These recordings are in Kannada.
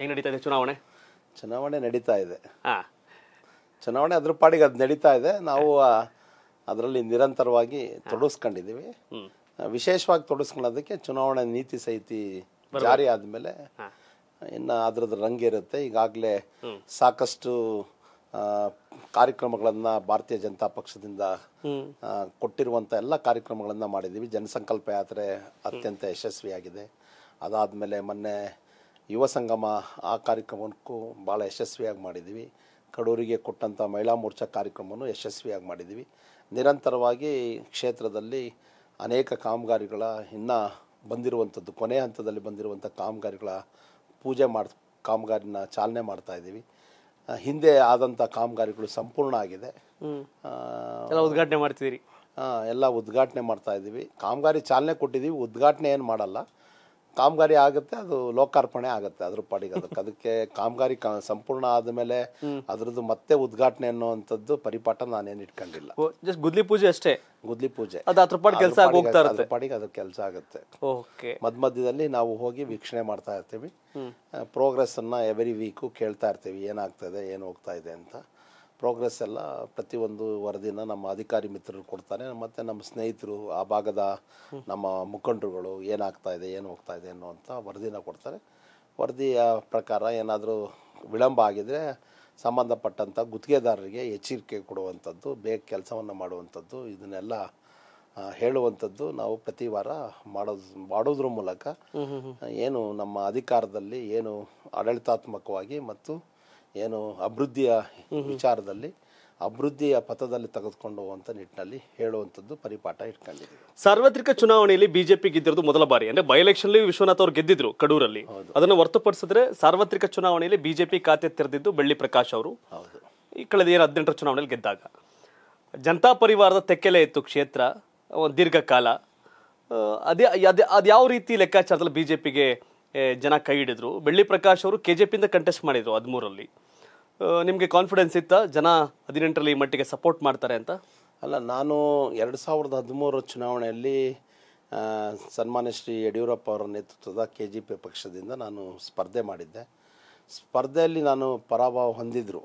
ಹೆಂಗ್ ನಡೀತಾ ಇದೆ ಚುನಾವಣೆ ಚುನಾವಣೆ ನಡೀತಾ ಇದೆ ಚುನಾವಣೆ ಅದ್ರ ಪಾಡಿಗೆ ಅದು ನಡೀತಾ ಇದೆ ನಾವು ಅದರಲ್ಲಿ ನಿರಂತರವಾಗಿ ತೊಡಸ್ಕೊಂಡಿದ್ದೀವಿ ವಿಶೇಷವಾಗಿ ತೊಡಸ್ಕೊಳ್ಳೋದಕ್ಕೆ ಚುನಾವಣೆ ನೀತಿ ಸಹಿತಿ ಜಾರಿ ಆದ್ಮೇಲೆ ಇನ್ನು ಅದ್ರದ್ದು ಇರುತ್ತೆ ಈಗಾಗಲೇ ಸಾಕಷ್ಟು ಕಾರ್ಯಕ್ರಮಗಳನ್ನ ಭಾರತೀಯ ಜನತಾ ಪಕ್ಷದಿಂದ ಕೊಟ್ಟಿರುವಂತ ಎಲ್ಲ ಕಾರ್ಯಕ್ರಮಗಳನ್ನ ಮಾಡಿದ್ದೀವಿ ಜನಸಂಕಲ್ಪ ಯಾತ್ರೆ ಅತ್ಯಂತ ಯಶಸ್ವಿಯಾಗಿದೆ ಅದಾದ್ಮೇಲೆ ಮೊನ್ನೆ ಯುವ ಸಂಗಮ ಆ ಕಾರ್ಯಕ್ರಮಕ್ಕೂ ಭಾಳ ಯಶಸ್ವಿಯಾಗಿ ಮಾಡಿದ್ದೀವಿ ಕಡೂರಿಗೆ ಕೊಟ್ಟಂಥ ಮಹಿಳಾ ಮೋರ್ಚಾ ಕಾರ್ಯಕ್ರಮವನ್ನು ಯಶಸ್ವಿಯಾಗಿ ಮಾಡಿದ್ದೀವಿ ನಿರಂತರವಾಗಿ ಕ್ಷೇತ್ರದಲ್ಲಿ ಅನೇಕ ಕಾಮಗಾರಿಗಳ ಇನ್ನೂ ಬಂದಿರುವಂಥದ್ದು ಕೊನೆ ಹಂತದಲ್ಲಿ ಬಂದಿರುವಂಥ ಕಾಮಗಾರಿಗಳ ಪೂಜೆ ಮಾಡ್ ಕಾಮಗಾರಿನ ಚಾಲನೆ ಮಾಡ್ತಾ ಇದ್ದೀವಿ ಹಿಂದೆ ಆದಂಥ ಕಾಮಗಾರಿಗಳು ಸಂಪೂರ್ಣ ಆಗಿದೆ ಉದ್ಘಾಟನೆ ಮಾಡ್ತಿದ್ದೀರಿ ಎಲ್ಲ ಉದ್ಘಾಟನೆ ಮಾಡ್ತಾ ಇದ್ದೀವಿ ಕಾಮಗಾರಿ ಚಾಲನೆ ಕೊಟ್ಟಿದ್ದೀವಿ ಉದ್ಘಾಟನೆ ಏನು ಮಾಡಲ್ಲ ಕಾಮಗಾರಿ ಆಗುತ್ತೆ ಅದು ಲೋಕಾರ್ಪಣೆ ಆಗುತ್ತೆ ಅದ್ರ ಪಾಡಿಗೆ ಅದಕ್ಕೆ ಅದಕ್ಕೆ ಕಾಮಗಾರಿ ಸಂಪೂರ್ಣ ಆದಮೇಲೆ ಅದ್ರದ್ದು ಮತ್ತೆ ಉದ್ಘಾಟನೆ ಅನ್ನುವಂಥದ್ದು ಪರಿಪಾಠ ನಾನೇನು ಇಟ್ಕೊಂಡಿಲ್ಲ ಜಸ್ಟ್ ಗುದ್ಲಿ ಪೂಜೆ ಅಷ್ಟೇ ಗುದ್ಲಿ ಪೂಜೆ ಪಾಡಿಗೆ ಕೆಲಸ ಹೋಗ್ತಾ ಪಾಡಿಗೆ ಅದಕ್ಕೆ ಕೆಲಸ ಆಗುತ್ತೆ ಓಕೆ ಮಧ್ಯದಲ್ಲಿ ನಾವು ಹೋಗಿ ವೀಕ್ಷಣೆ ಮಾಡ್ತಾ ಇರ್ತೀವಿ ಪ್ರೋಗ್ರೆಸ್ ಅನ್ನ ಎವ್ರಿ ವೀಕು ಕೇಳ್ತಾ ಇರ್ತೀವಿ ಇದೆ ಏನು ಹೋಗ್ತಾ ಇದೆ ಅಂತ ಪ್ರೋಗ್ರೆಸ್ ಎಲ್ಲ ಪ್ರತಿಯೊಂದು ವರದಿನ ನಮ್ಮ ಅಧಿಕಾರಿ ಮಿತ್ರರು ಕೊಡ್ತಾರೆ ಮತ್ತು ನಮ್ಮ ಸ್ನೇಹಿತರು ಆ ಭಾಗದ ನಮ್ಮ ಮುಖಂಡರುಗಳು ಏನಾಗ್ತಾ ಇದೆ ಏನು ಹೋಗ್ತಾ ಇದೆ ಅನ್ನುವಂಥ ವರದಿನ ಕೊಡ್ತಾರೆ ವರದಿಯ ಪ್ರಕಾರ ಏನಾದರೂ ವಿಳಂಬ ಆಗಿದರೆ ಸಂಬಂಧಪಟ್ಟಂಥ ಗುತ್ತಿಗೆದಾರರಿಗೆ ಎಚ್ಚರಿಕೆ ಕೊಡುವಂಥದ್ದು ಬೇಗ ಕೆಲಸವನ್ನು ಮಾಡುವಂಥದ್ದು ಇದನ್ನೆಲ್ಲ ಹೇಳುವಂಥದ್ದು ನಾವು ಪ್ರತಿ ವಾರ ಮಾಡೋದು ಮಾಡೋದ್ರ ಮೂಲಕ ಏನು ನಮ್ಮ ಅಧಿಕಾರದಲ್ಲಿ ಏನು ಆಡಳಿತಾತ್ಮಕವಾಗಿ ಮತ್ತು ಏನು ಅಭಿವೃದ್ಧಿಯ ವಿಚಾರದಲ್ಲಿ ಅಭಿವೃದ್ಧಿಯ ಪಥದಲ್ಲಿ ತೆಗೆದುಕೊಂಡು ಹೋಗುವಂತ ನಿಟ್ಟಿನಲ್ಲಿ ಹೇಳುವಂಥದ್ದು ಪರಿಪಾಠ ಇಟ್ಕೊಂಡಿದೆ ಸಾರ್ವತ್ರಿಕ ಚುನಾವಣೆಯಲ್ಲಿ ಬಿಜೆಪಿ ಗೆದ್ದಿರೋದು ಮೊದಲ ಬಾರಿ ಅಂದ್ರೆ ಬೈ ಎಲೆಕ್ಷನ್ ವಿಶ್ವನಾಥ್ ಅವರು ಗೆದ್ದಿದ್ರು ಕಡೂರಲ್ಲಿ ಅದನ್ನು ಹೊರತುಪಡಿಸಿದ್ರೆ ಸಾರ್ವತ್ರಿಕ ಚುನಾವಣೆಯಲ್ಲಿ ಬಿಜೆಪಿ ಖಾತೆ ತೆರೆದಿದ್ದು ಬೆಳ್ಳಿ ಪ್ರಕಾಶ್ ಅವರು ಹೌದು ಈ ಕಳೆದ ಏನು ಹದಿನೆಂಟರ ಚುನಾವಣೆಯಲ್ಲಿ ಗೆದ್ದಾಗ ಜನತಾ ಪರಿವಾರದ ತೆಕ್ಕೆಲೆ ಇತ್ತು ಕ್ಷೇತ್ರ ಒಂದು ದೀರ್ಘಕಾಲ ಅದೇ ಅದೇ ಅದು ಯಾವ ರೀತಿ ಲೆಕ್ಕಾಚಾರದಲ್ಲಿ ಬಿಜೆಪಿಗೆ ಜನ ಕೈ ಹಿಡಿದ್ರು ಬೆಳ್ಳಿ ಪ್ರಕಾಶ್ ಅವರು ಕೆ ಜೆ ಪಿಯಿಂದ ಕಂಟೆಸ್ಟ್ ಮಾಡಿದರು ಹದಿಮೂರಲ್ಲಿ ನಿಮಗೆ ಕಾನ್ಫಿಡೆನ್ಸ್ ಇತ್ತ ಜನ ಹದಿನೆಂಟರಲ್ಲಿ ಈ ಮಟ್ಟಿಗೆ ಸಪೋರ್ಟ್ ಮಾಡ್ತಾರೆ ಅಂತ ಅಲ್ಲ ನಾನು ಎರಡು ಸಾವಿರದ ಹದಿಮೂರು ಚುನಾವಣೆಯಲ್ಲಿ ಸನ್ಮಾನ್ಯ ಶ್ರೀ ಯಡಿಯೂರಪ್ಪ ಅವರ ನೇತೃತ್ವದ ಕೆ ಜಿ ಪಿ ಪಕ್ಷದಿಂದ ನಾನು ಸ್ಪರ್ಧೆ ಮಾಡಿದ್ದೆ ಸ್ಪರ್ಧೆಯಲ್ಲಿ ನಾನು ಪರಾಭವ ಹೊಂದಿದ್ರು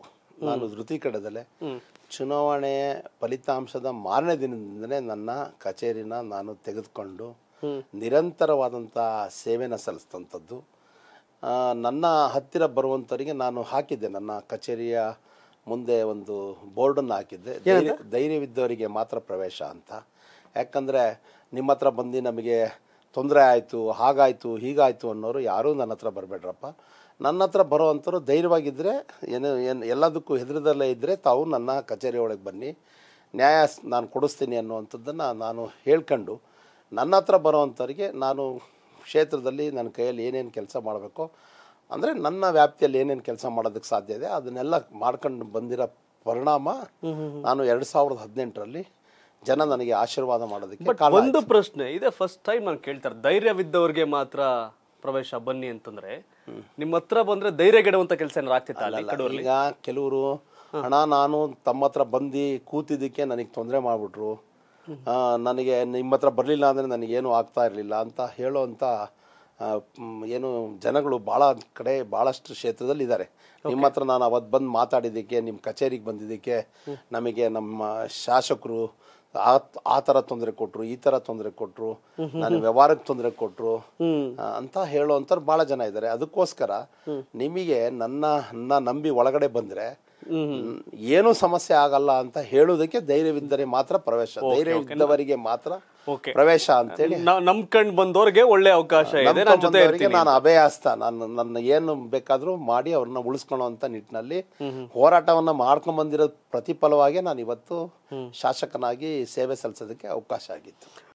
ನಾನು ಧೃತಿ ಕಡದಲೆ ಚುನಾವಣೆ ಫಲಿತಾಂಶದ ಮಾರನೇ ದಿನದಿಂದಲೇ ನನ್ನ ಕಚೇರಿನ ನಾನು ತೆಗೆದುಕೊಂಡು ನಿರಂತರವಾದಂಥ ಸೇವೆನ ಸಲ್ಲಿಸ್ತಂಥದ್ದು ನನ್ನ ಹತ್ತಿರ ಬರುವಂಥವರಿಗೆ ನಾನು ಹಾಕಿದ್ದೆ ನನ್ನ ಕಚೇರಿಯ ಮುಂದೆ ಒಂದು ಬೋರ್ಡನ್ನು ಹಾಕಿದ್ದೆ ಧೈರ್ಯ ಧೈರ್ಯವಿದ್ದವರಿಗೆ ಮಾತ್ರ ಪ್ರವೇಶ ಅಂತ ಯಾಕಂದರೆ ನಿಮ್ಮ ಹತ್ರ ಬಂದು ನಮಗೆ ತೊಂದರೆ ಆಯಿತು ಹಾಗಾಯಿತು ಹೀಗಾಯಿತು ಅನ್ನೋರು ಯಾರೂ ನನ್ನ ಹತ್ರ ಬರಬೇಡ್ರಪ್ಪ ನನ್ನ ಹತ್ರ ಬರುವಂಥವರು ಧೈರ್ಯವಾಗಿದ್ದರೆ ಏನು ಏನು ಎಲ್ಲದಕ್ಕೂ ಹೆದರದಲ್ಲೇ ಇದ್ದರೆ ತಾವು ನನ್ನ ಕಚೇರಿ ಒಳಗೆ ಬನ್ನಿ ನ್ಯಾಯ ನಾನು ಕೊಡಿಸ್ತೀನಿ ಅನ್ನುವಂಥದ್ದನ್ನು ನಾನು ಹೇಳ್ಕೊಂಡು ನನ್ನ ಹತ್ರ ಬರೋವಂಥವ್ರಿಗೆ ನಾನು ಕ್ಷೇತ್ರದಲ್ಲಿ ನನ್ನ ಕೈಯಲ್ಲಿ ಏನೇನು ಕೆಲಸ ಮಾಡಬೇಕು ಅಂದರೆ ನನ್ನ ವ್ಯಾಪ್ತಿಯಲ್ಲಿ ಏನೇನು ಕೆಲಸ ಮಾಡೋದಕ್ಕೆ ಸಾಧ್ಯ ಇದೆ ಅದನ್ನೆಲ್ಲ ಮಾಡ್ಕೊಂಡು ಬಂದಿರೋ ಪರಿಣಾಮ ನಾನು ಎರಡು ಸಾವಿರದ ಹದಿನೆಂಟರಲ್ಲಿ ಜನ ನನಗೆ ಆಶೀರ್ವಾದ ಮಾಡೋದಕ್ಕೆ ಒಂದು ಪ್ರಶ್ನೆ ಇದೆ ಫಸ್ಟ್ ಟೈಮ್ ನಾನು ಕೇಳ್ತಾರೆ ಧೈರ್ಯವಿದ್ದವ್ರಿಗೆ ಮಾತ್ರ ಪ್ರವೇಶ ಬನ್ನಿ ಅಂತಂದ್ರೆ ನಿಮ್ಮ ಹತ್ರ ಬಂದ್ರೆ ಧೈರ್ಯ ಗೆಡುವಂತ ಕೆಲಸ ಏನಾರು ಈಗ ಕೆಲವರು ಹಣ ನಾನು ತಮ್ಮ ಹತ್ರ ಬಂದು ಕೂತಿದ್ದಕ್ಕೆ ನನಗೆ ತೊಂದರೆ ಮಾಡಿಬಿಟ್ರು ನನಗೆ ನಿಮ್ಮ ಹತ್ರ ಬರಲಿಲ್ಲ ಅಂದರೆ ನನಗೇನು ಆಗ್ತಾ ಇರಲಿಲ್ಲ ಅಂತ ಹೇಳೋವಂಥ ಏನು ಜನಗಳು ಭಾಳ ಕಡೆ ಭಾಳಷ್ಟು ಕ್ಷೇತ್ರದಲ್ಲಿ ಇದ್ದಾರೆ ನಿಮ್ಮ ಹತ್ರ ನಾನು ಅವತ್ತು ಬಂದು ಮಾತಾಡಿದ್ದಕ್ಕೆ ನಿಮ್ಮ ಕಚೇರಿಗೆ ಬಂದಿದ್ದಕ್ಕೆ ನಮಗೆ ನಮ್ಮ ಶಾಸಕರು ಆ ಥರ ತೊಂದರೆ ಕೊಟ್ಟರು ಈ ಥರ ತೊಂದರೆ ಕೊಟ್ಟರು ನಾನು ವ್ಯವಹಾರಕ್ಕೆ ತೊಂದರೆ ಕೊಟ್ಟರು ಅಂತ ಹೇಳೋವಂಥವ್ರು ಭಾಳ ಜನ ಇದ್ದಾರೆ ಅದಕ್ಕೋಸ್ಕರ ನಿಮಗೆ ನನ್ನ ನಂಬಿ ಒಳಗಡೆ ಬಂದರೆ ಏನು ಸಮಸ್ಯೆ ಆಗಲ್ಲ ಅಂತ ಹೇಳೋದಕ್ಕೆ ಧೈರ್ಯವಿದ್ದರೆ ಮಾತ್ರ ಪ್ರವೇಶ ಧೈರ್ಯ ಮಾತ್ರ ಪ್ರವೇಶ ಹೇಳಿ ನಮ್ ಕಂಡು ಬಂದವರಿಗೆ ಒಳ್ಳೆ ಅವಕಾಶ ನಾನು ಅಭಯಾಸ್ತ ನಾನು ನನ್ನ ಏನು ಬೇಕಾದ್ರೂ ಮಾಡಿ ಅವ್ರನ್ನ ಉಳಿಸ್ಕೊಳ್ಳೋ ಅಂತ ನಿಟ್ಟಿನಲ್ಲಿ ಹೋರಾಟವನ್ನ ಮಾಡ್ಕೊಂಡ್ ಬಂದಿರೋ ಪ್ರತಿಫಲವಾಗಿ ನಾನು ಇವತ್ತು ಶಾಸಕನಾಗಿ ಸೇವೆ ಸಲ್ಲಿಸೋದಕ್ಕೆ ಅವಕಾಶ ಆಗಿತ್ತು